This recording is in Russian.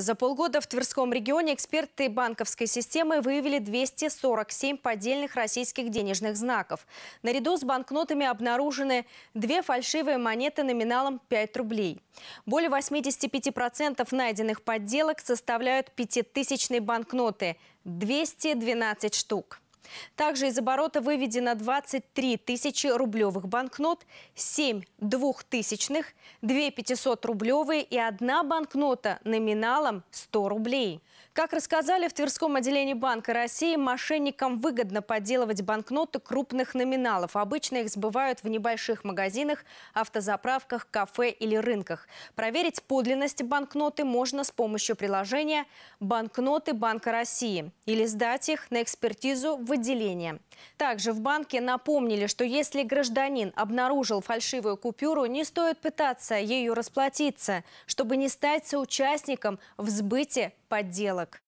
За полгода в Тверском регионе эксперты банковской системы выявили 247 поддельных российских денежных знаков. Наряду с банкнотами обнаружены две фальшивые монеты номиналом 5 рублей. Более 85% найденных подделок составляют пятитысячные банкноты – 212 штук. Также из оборота выведено 23 тысячи рублевых банкнот, 7 двухтысячных, 2 500 рублевые и одна банкнота номиналом 100 рублей. Как рассказали в Тверском отделении Банка России, мошенникам выгодно подделывать банкноты крупных номиналов. Обычно их сбывают в небольших магазинах, автозаправках, кафе или рынках. Проверить подлинность банкноты можно с помощью приложения «Банкноты Банка России» или сдать их на экспертизу в отделения. Также в банке напомнили, что если гражданин обнаружил фальшивую купюру, не стоит пытаться ею расплатиться, чтобы не стать соучастником в сбыте подделок.